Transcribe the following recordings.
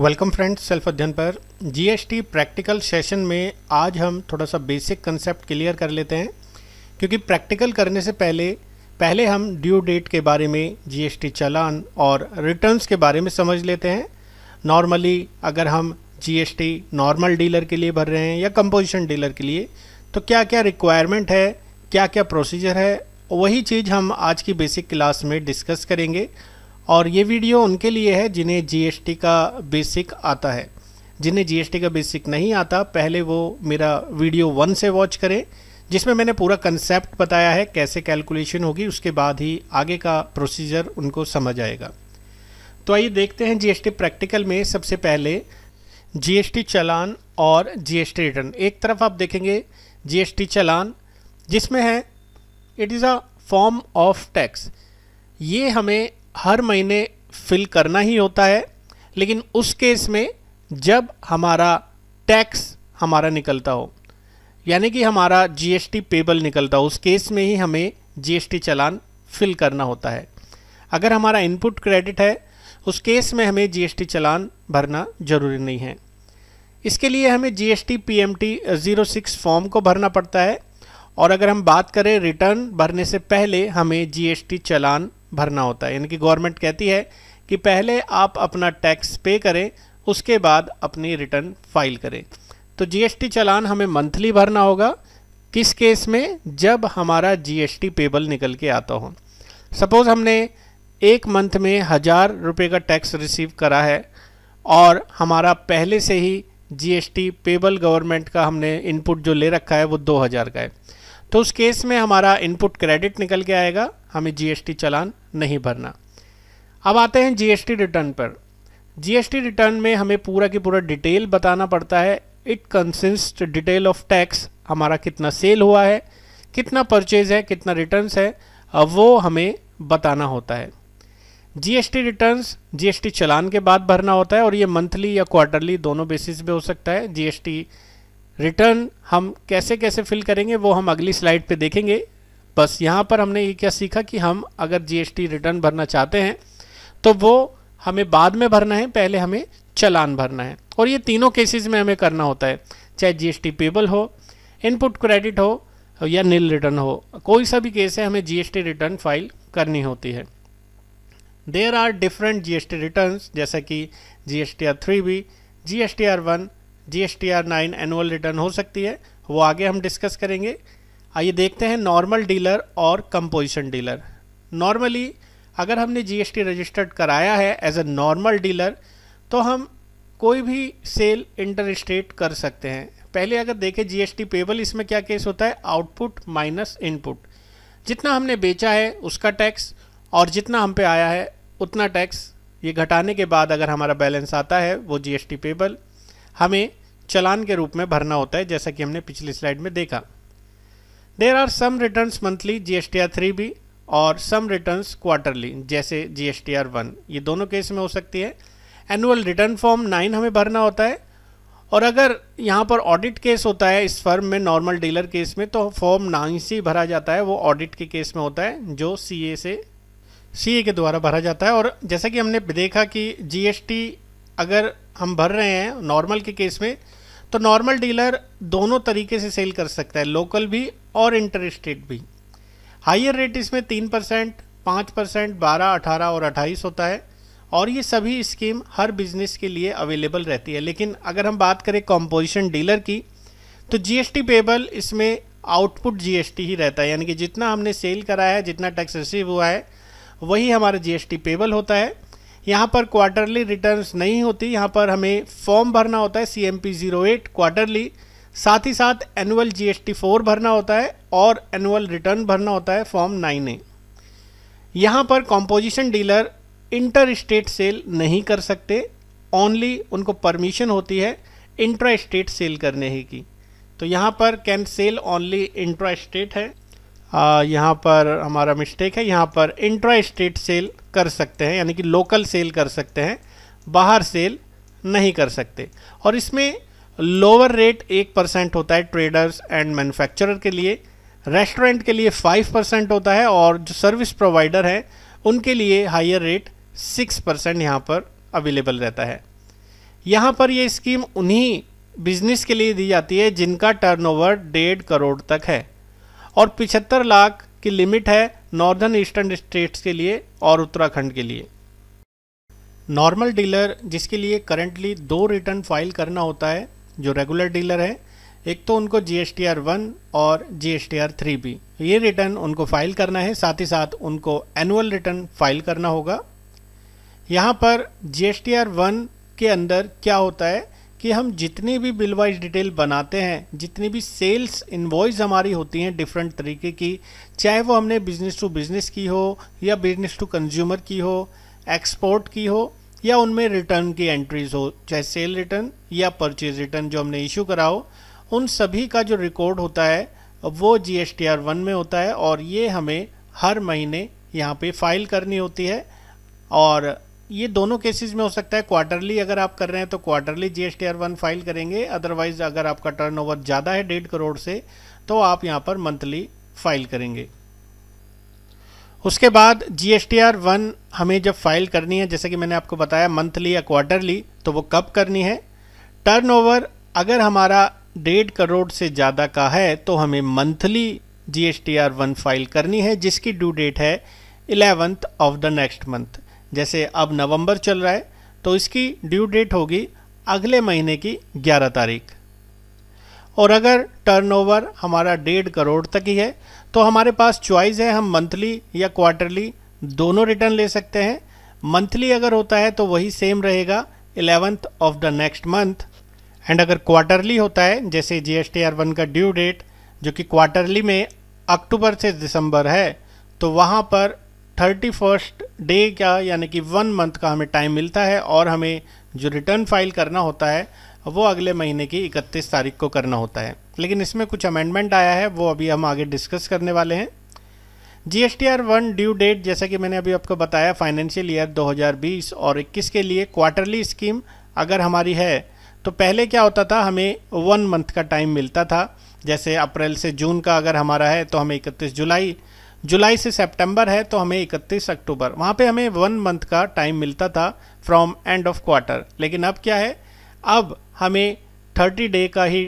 welcome friends self अध्ययन पर GST practical session में आज हम थोड़ा सा बेसिक कंसेप्ट क्लियर कर लेते हैं क्योंकि प्रैक्टिकल करने से पहले पहले हम ड्यू डेट के बारे में जीएसटी चालान और रिटर्न्स के बारे में समझ लेते हैं नॉर्मली अगर हम जीएसटी नॉर्मल डीलर के लिए भर रहे हैं या कंपोजिशन डीलर के लिए तो क्या क्या रिक्वायरमेंट है क्या क्या प्रोसीजर है वही चीज़ हम आज की बेसिक क्लास में डिस्कस करेंगे और ये वीडियो उनके लिए है जिन्हें जीएसटी का बेसिक आता है जिन्हें जीएसटी का बेसिक नहीं आता पहले वो मेरा वीडियो वन से वॉच करें जिसमें मैंने पूरा कंसेप्ट बताया है कैसे कैलकुलेशन होगी उसके बाद ही आगे का प्रोसीजर उनको समझ आएगा तो आइए देखते हैं जीएसटी प्रैक्टिकल में सबसे पहले जीएसटी चलान और जीएसटी रिटर्न एक तरफ आप देखेंगे जीएसटी चलान जिसमें है it is a form of tax ये हमें हर महीने फिल करना ही होता है लेकिन उस केस में जब हमारा टैक्स हमारा निकलता हो यानी कि हमारा जीएसटी पेबल निकलता हो उस केस में ही हमें जीएसटी चालान फिल करना होता है अगर हमारा इनपुट क्रेडिट है उस केस में हमें जीएसटी चालान भरना ज़रूरी नहीं है इसके लिए हमें G S T P M T zero six form को भरना पड़ता है और अगर हम बात करें रिटर्न भरने से पहले हमें जी एस टी चालान भरना होता है यानी कि गवर्नमेंट कहती है कि पहले आप अपना टैक्स पे करें उसके बाद अपनी रिटर्न फाइल करें तो जीएसटी चालान हमें मंथली भरना होगा किस केस में जब हमारा जीएसटी पेबल निकल के आता हो सपोज़ हमने एक मंथ में हज़ार रुपये का टैक्स रिसीव करा है और हमारा पहले से ही जीएसटी पेबल गवर्नमेंट का हमने इनपुट जो ले रखा है वो दो हज़ार का है तो उस केस में हमारा इनपुट क्रेडिट निकल के आएगा हमें जीएसटी चालान नहीं भरना अब आते हैं जीएसटी रिटर्न पर जीएसटी रिटर्न में हमें पूरा की पूरा डिटेल बताना पड़ता है it consist detail of tax हमारा कितना सेल हुआ है कितना परचेज है कितना रिटर्न्स है वो हमें बताना होता है जीएसटी रिटर्न्स जीएसटी चलान के बाद भरना होता है और ये मंथली या क्वार्टरली दोनों बेसिस पे हो सकता है जीएसटी रिटर्न हम कैसे कैसे फिल करेंगे वो हम अगली स्लाइड पे देखेंगे बस यहाँ पर हमने ये क्या सीखा कि हम अगर जीएसटी रिटर्न भरना चाहते हैं तो वो हमें बाद में भरना है पहले हमें चलान भरना है और ये तीनों केसेस में हमें करना होता है चाहे जीएसटी पेबल हो इनपुट क्रेडिट हो या नील रिटर्न हो कोई सा भी केस है हमें जीएसटी रिटर्न फाइल करनी होती है there are different G S T return जैसा कि G S T R three भी G S T R one G S T R nine annual return हो सकती है वो आगे हम डिस्कस करेंगे आइए देखते हैं नॉर्मल डीलर और कंपोजिशन डीलर नॉर्मली अगर हमने जीएसटी रजिस्टर्ड कराया है एज ए नॉर्मल डीलर तो हम कोई भी सेल इंटर स्टेट कर सकते हैं पहले अगर देखें जीएसटी पेबल इसमें क्या केस होता है आउटपुट माइनस इनपुट जितना हमने बेचा है उसका टैक्स और जितना हम पे आया है उतना टैक्स ये घटाने के बाद अगर हमारा बैलेंस आता है वो जीएसटी पेबल हमें चलान के रूप में भरना होता है जैसा कि हमने पिछली स्लाइड में देखा there are some return monthly G S T R three भी और सम रिटर्न क्वार्टरली जैसे G S T R one ये दोनों केस में हो सकती है एनुअल रिटर्न फॉर्म नाइन हमें भरना होता है और अगर यहाँ पर ऑडिट केस होता है इस फर्म में नॉर्मल डीलर केस में तो फॉर्म नाइन सी भरा जाता है वो ऑडिट के केस में होता है जो सी ए से सी ए के द्वारा भरा जाता है और जैसा कि हमने देखा कि जी एस टी अगर हम भर रहे हैं नॉर्मल के केस में तो नॉर्मल डीलर दोनों तरीके से सेल कर सकता है लोकल भी और इंटरेस्ट रेट भी हाइयर रेट इसमें तीन परसेंट पाँच परसेंट बारह अठारह और अट्ठाईस होता है और ये सभी स्कीम हर बिजनेस के लिए अवेलेबल रहती है लेकिन अगर हम बात करें कॉम्पोजिशन डीलर की तो जीएसटी पेबल इसमें आउटपुट जीएसटी ही रहता है यानी कि जितना हमने सेल कराया है जितना टैक्स रिसीव हुआ है वही हमारा जीएसटी पेबल होता है यहाँ पर क्वार्टरली रिटर्न्स नहीं होती यहाँ पर हमें फॉर्म भरना होता है C M P zero eight quarterly साथ ही साथ annual G S T four भरना होता है और एनुअल रिटर्न भरना होता है फॉर्म नाइन ए यहाँ पर composition dealer inter state sale नहीं कर सकते ओनली उनको परमिशन होती है इंट्रा स्टेट सेल करने ही की तो यहाँ पर can sell only intra state है आ, यहाँ पर हमारा मिस्टेक है यहाँ पर इंट्रा स्टेट सेल कर सकते हैं यानी कि लोकल सेल कर सकते हैं बाहर सेल नहीं कर सकते और इसमें लोअर रेट एक परसेंट होता है ट्रेडर्स एंड मैन्युफैक्चरर के लिए रेस्टोरेंट के लिए फाइव परसेंट होता है और जो सर्विस प्रोवाइडर हैं उनके लिए हायर रेट सिक्स परसेंट यहाँ पर अवेलेबल रहता है यहाँ पर यह स्कीम उन्हीं बिजनेस के लिए दी जाती है जिनका टर्नओवर डेढ़ करोड़ तक है और पिछहत्तर लाख की लिमिट है नॉर्दर्न ईस्टर्न स्टेट्स के लिए और उत्तराखंड के लिए नॉर्मल डीलर जिसके लिए करंटली दो रिटर्न फाइल करना होता है जो रेगुलर डीलर है एक तो उनको जी एस आर वन और जी एस भी आर थ्री ये रिटर्न उनको फाइल करना है साथ ही साथ उनको एनुअल रिटर्न फाइल करना होगा यहाँ पर जी एस आर वन के अंदर क्या होता है कि हम जितनी भी बिल वाइज डिटेल बनाते हैं जितनी भी सेल्स इन्वॉइस हमारी होती हैं डिफरेंट तरीके की चाहे वो हमने बिजनेस टू बिजनेस की हो या बिजनेस टू कंज्यूमर की हो एक्सपोर्ट की हो या उनमें रिटर्न की एंट्रीज हो चाहे सेल रिटर्न या परचेज रिटर्न जो हमने इशू करा हो उन सभी का जो रिकॉर्ड होता है वो G S T R one में होता है और ये हमें हर महीने यहाँ पे फाइल करनी होती है और ये दोनों केसेस में हो सकता है क्वार्टरली अगर आप कर रहे हैं तो quarterly G S T R one file करेंगे अदरवाइज अगर आपका टर्नओवर ज़्यादा है डेढ़ करोड़ से तो आप यहाँ पर मंथली फाइल करेंगे उसके बाद G S T R one हमें जब फाइल करनी है जैसे कि मैंने आपको बताया मंथली या क्वार्टरली तो वो कब करनी है टर्नओवर अगर हमारा डेढ़ करोड़ से ज़्यादा का है तो हमें monthly G S T R one file करनी है जिसकी ड्यू डेट है eleventh of the next month जैसे अब नवंबर चल रहा है तो इसकी ड्यू डेट होगी अगले महीने की 11 तारीख और अगर टर्नओवर हमारा डेढ़ करोड़ तक ही है तो हमारे पास चॉइस है हम मंथली या क्वार्टरली दोनों रिटर्न ले सकते हैं मंथली अगर होता है तो वही सेम रहेगा eleventh of the next month and अगर क्वार्टरली होता है जैसे G S T R one का ड्यू डेट जो कि क्वार्टरली में अक्टूबर से दिसंबर है तो वहाँ पर थर्टी फर्स्ट डे का यानी कि वन मंथ का हमें टाइम मिलता है और हमें जो रिटर्न फाइल करना होता है वो अगले महीने की इकतीस तारीख को करना होता है लेकिन इसमें कुछ अमेंडमेंट आया है वो अभी हम आगे डिस्कस करने वाले हैं G S T R one due date जैसा कि मैंने अभी आपको बताया फाइनेंशियल ईयर 2020 और 21 के लिए क्वार्टरली स्कीम अगर हमारी है तो पहले क्या होता था हमें वन मंथ का टाइम मिलता था जैसे अप्रैल से जून का अगर हमारा है तो हमें इकतीस जुलाई जुलाई से सितंबर है तो हमें 31 अक्टूबर वहाँ पे हमें वन मंथ का टाइम मिलता था फ्रॉम एंड ऑफ क्वार्टर लेकिन अब क्या है अब हमें 30 डे का ही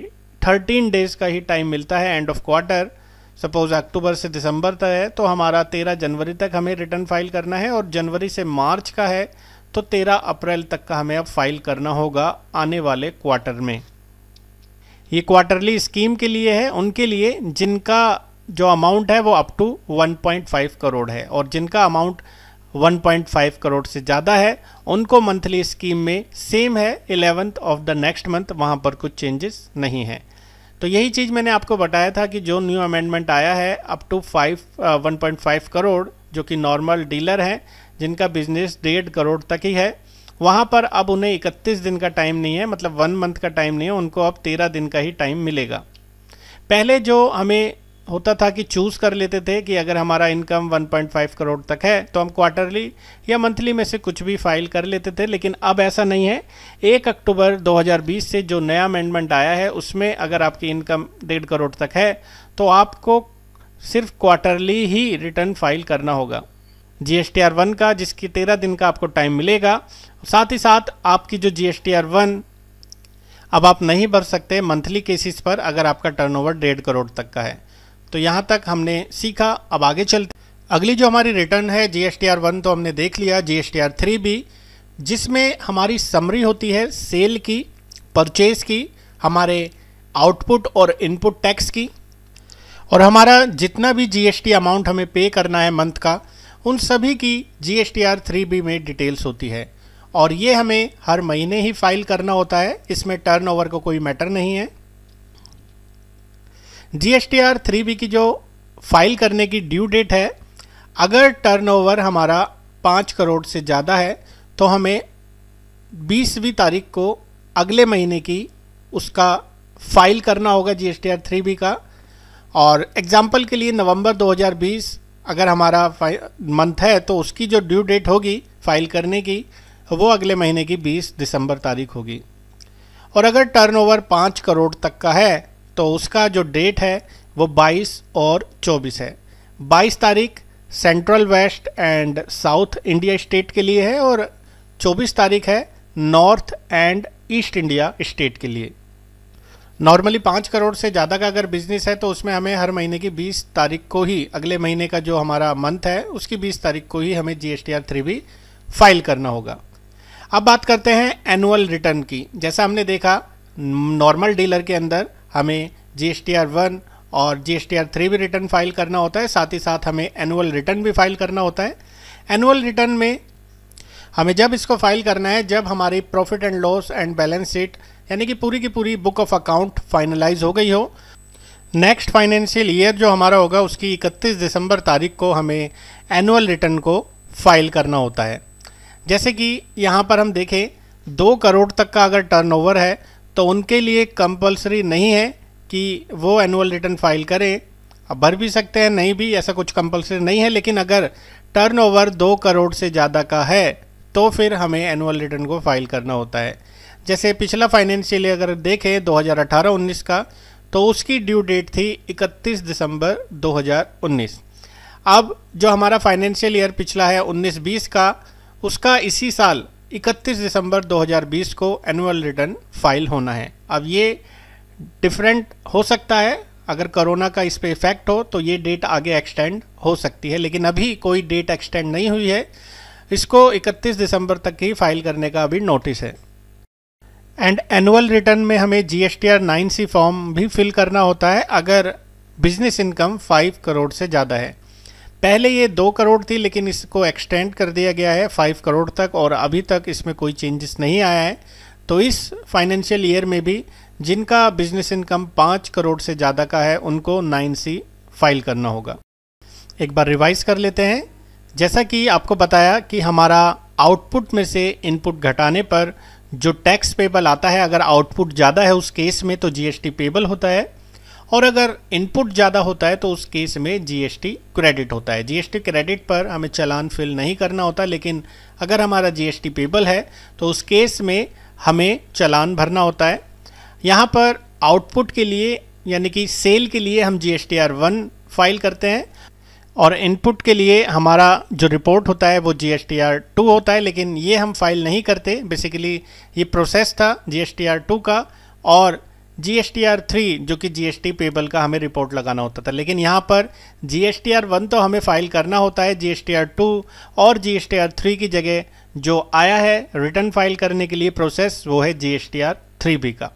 13 डेज का ही टाइम मिलता है एंड ऑफ क्वार्टर सपोज अक्टूबर से दिसंबर तक है तो हमारा 13 जनवरी तक हमें रिटर्न फाइल करना है और जनवरी से मार्च का है तो 13 अप्रैल तक का हमें अब फाइल करना होगा आने वाले क्वार्टर में ये क्वार्टरली स्कीम के लिए है उनके लिए जिनका जो अमाउंट है वो अप टू 1.5 करोड़ है और जिनका अमाउंट 1.5 करोड़ से ज़्यादा है उनको मंथली स्कीम में सेम है eleventh of the next month वहाँ पर कुछ चेंजेस नहीं है तो यही चीज़ मैंने आपको बताया था कि जो न्यू अमेंडमेंट आया है up to five one point five crore जो कि नॉर्मल डीलर हैं जिनका बिजनेस डेढ़ करोड़ तक ही है वहाँ पर अब उन्हें इकतीस दिन का टाइम नहीं है मतलब वन मंथ का टाइम नहीं है उनको अब तेरह दिन का ही टाइम मिलेगा पहले जो हमें होता था कि चूज़ कर लेते थे कि अगर हमारा इनकम 1.5 करोड़ तक है तो हम क्वार्टरली या मंथली में से कुछ भी फाइल कर लेते थे लेकिन अब ऐसा नहीं है एक अक्टूबर 2020 से जो नया अमेंडमेंट आया है उसमें अगर आपकी इनकम डेढ़ करोड़ तक है तो आपको सिर्फ क्वार्टरली ही रिटर्न फाइल करना होगा G S T R one का जिसकी तेरह दिन का आपको टाइम मिलेगा साथ ही साथ आपकी जो G S T R one अब आप नहीं भर सकते मंथली केसिस पर अगर आपका टर्नओवर डेढ़ करोड़ तक का है तो यहाँ तक हमने सीखा अब आगे चलते अगली जो हमारी रिटर्न है G S T R one तो हमने देख लिया G S T R three भी जिसमें हमारी समरी होती है सेल की परचेज की हमारे आउटपुट और इनपुट टैक्स की और हमारा जितना भी जीएसटी अमाउंट हमें पे करना है मंथ का उन सभी की G S T R three B में डिटेल्स होती है और ये हमें हर महीने ही फाइल करना होता है इसमें टर्नओवर को कोई मैटर नहीं है G S T R three B की जो फाइल करने की ड्यू डेट है अगर टर्नओवर हमारा पाँच करोड़ से ज़्यादा है तो हमें बीसवीं तारीख को अगले महीने की उसका फाइल करना होगा G S T R three B का और एग्ज़ाम्पल के लिए नवंबर 2020 अगर हमारा मंथ है तो उसकी जो ड्यू डेट होगी फाइल करने की वो अगले महीने की 20 दिसंबर तारीख होगी और अगर टर्नओवर 5 करोड़ तक का है तो उसका जो डेट है वो 22 और 24 है 22 तारीख central west and south India state के लिए है और 24 तारीख है north and east India state के लिए नॉर्मली पाँच करोड़ से ज़्यादा का अगर बिजनेस है तो उसमें हमें हर महीने की बीस तारीख को ही अगले महीने का जो हमारा मंथ है उसकी बीस तारीख को ही हमें G S T R three भी फाइल करना होगा अब बात करते हैं एनुअल रिटर्न की जैसा हमने देखा नॉर्मल डीलर के अंदर हमें G S T R one और G S T R three भी रिटर्न फाइल करना होता है साथ ही साथ हमें एनुअल रिटर्न भी फाइल करना होता है एनुअल रिटर्न में हमें जब इसको फाइल करना है जब हमारी profit and loss and balance sheet यानी कि पूरी की पूरी बुक ऑफ अकाउंट फाइनलाइज हो गई हो नेक्स्ट फाइनेंशियल ईयर जो हमारा होगा उसकी 31 दिसंबर तारीख को हमें एनुअल रिटर्न को फाइल करना होता है जैसे कि यहाँ पर हम देखें दो करोड़ तक का अगर टर्नओवर है तो उनके लिए कंपलसरी नहीं है कि वो एनुअल रिटर्न फाइल करें अब भर भी सकते हैं नहीं भी ऐसा कुछ कंपलसरी नहीं है लेकिन अगर टर्नओवर दो करोड़ से ज़्यादा का है तो फिर हमें एनुअल रिटर्न को फाइल करना होता है जैसे पिछला फाइनेंशियल अगर देखें 2018-19 का तो उसकी ड्यू डेट थी 31 दिसंबर 2019 अब जो हमारा फाइनेंशियल ईयर पिछला है 19-20 का उसका इसी साल 31 दिसंबर 2020 को एनुअल रिटर्न फाइल होना है अब ये डिफरेंट हो सकता है अगर कोरोना का इस पर इफेक्ट हो तो ये डेट आगे एक्सटेंड हो सकती है लेकिन अभी कोई डेट एक्सटेंड नहीं हुई है इसको 31 दिसंबर तक ही फाइल करने का अभी नोटिस है एंड एनुअल रिटर्न में हमें G S T R nine C form भी फिल करना होता है अगर बिजनेस इनकम फाइव करोड़ से ज़्यादा है पहले ये दो करोड़ थी लेकिन इसको एक्सटेंड कर दिया गया है फाइव करोड़ तक और अभी तक इसमें कोई चेंजेस नहीं आया है तो इस फाइनेंशियल ईयर में भी जिनका बिजनेस इनकम पाँच करोड़ से ज़्यादा का है उनको नाइन सी फाइल करना होगा एक बार रिवाइज कर लेते हैं जैसा कि आपको बताया कि हमारा आउटपुट में से इनपुट घटाने पर जो टैक्स पेबल आता है अगर आउटपुट ज़्यादा है उस केस में तो जीएसटी पेबल होता है और अगर इनपुट ज़्यादा होता है तो उस केस में जीएसटी क्रेडिट होता है जीएसटी क्रेडिट पर हमें चलान फिल नहीं करना होता लेकिन अगर हमारा जीएसटी पेबल है तो उस केस में हमें चलान भरना होता है यहाँ पर आउटपुट के लिए यानी कि सेल के लिए हम G S T R one file करते हैं और इनपुट के लिए हमारा जो रिपोर्ट होता है वो G S T R two होता है लेकिन ये हम फाइल नहीं करते बेसिकली ये प्रोसेस था G S T R two का और G S T R three जो कि जी एस टी पेबल का हमें रिपोर्ट लगाना होता था लेकिन यहाँ पर G S T R one तो हमें फाइल करना होता है G S T R two और G S T R three की जगह जो आया है रिटर्न फाइल करने के लिए प्रोसेस वो है G S T R three B का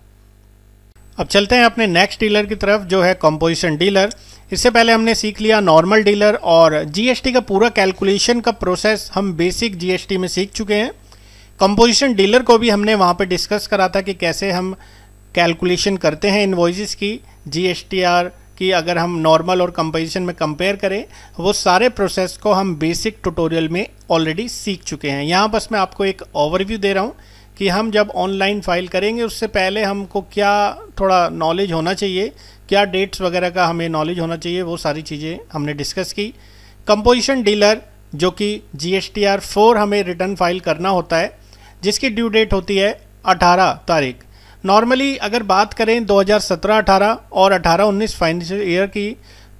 अब चलते हैं अपने नेक्स्ट डीलर की तरफ जो है कंपोजिशन डीलर इससे पहले हमने सीख लिया नॉर्मल डीलर और जीएसटी का पूरा कैलकुलेशन का प्रोसेस हम बेसिक जीएसटी में सीख चुके हैं कंपोजिशन डीलर को भी हमने वहाँ पर डिस्कस करा था कि कैसे हम कैलकुलेशन करते हैं इन्वॉइसिस की जी कि अगर हम नॉर्मल और कंपोजिशन में कंपेयर करें वो सारे प्रोसेस को हम बेसिक ट्यूटोरियल में ऑलरेडी सीख चुके हैं यहाँ बस मैं आपको एक ओवरव्यू दे रहा हूँ कि हम जब ऑनलाइन फाइल करेंगे उससे पहले हमको क्या थोड़ा नॉलेज होना चाहिए क्या डेट्स वगैरह का हमें नॉलेज होना चाहिए वो सारी चीज़ें हमने डिस्कस की कंपोजिशन डीलर जो कि G S T R four हमें रिटर्न फाइल करना होता है जिसकी ड्यू डेट होती है 18 तारीख नॉर्मली अगर बात करें 2017-18 और 18-19 फाइनेंशियल ईयर की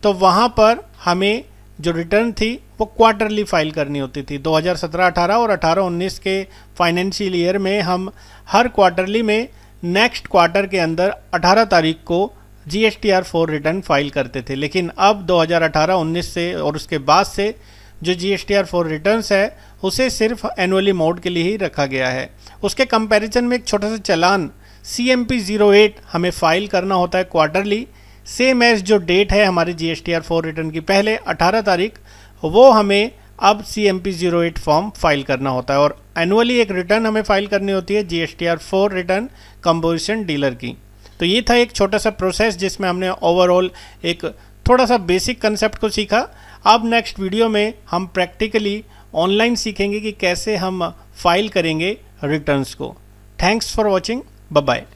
तो वहाँ पर हमें जो रिटर्न थी वो क्वार्टरली फाइल करनी होती थी 2017-18 और 18-19 के फाइनेंशियल ईयर में हम हर क्वार्टरली में नेक्स्ट क्वार्टर के अंदर 18 तारीख को G S T R four return file करते थे लेकिन अब 2018-19 से और उसके बाद से जो G S T R four return है उसे सिर्फ एनुअली मोड के लिए ही रखा गया है उसके कंपेरिजन में एक छोटा सा challan C M P zero eight हमें फ़ाइल करना होता है क्वार्टरली सेम एज जो डेट है हमारे G S T R four return की पहले 18 तारीख वो हमें अब C M P zero eight form file करना होता है और एनुअली एक रिटर्न हमें फाइल करनी होती है G S T R four return composition dealer की तो ये था एक छोटा सा प्रोसेस जिसमें हमने ओवरऑल एक थोड़ा सा बेसिक कंसेप्ट को सीखा अब नेक्स्ट वीडियो में हम प्रैक्टिकली ऑनलाइन सीखेंगे कि कैसे हम फाइल करेंगे रिटर्न्स को थैंक्स फॉर वॉचिंग बाय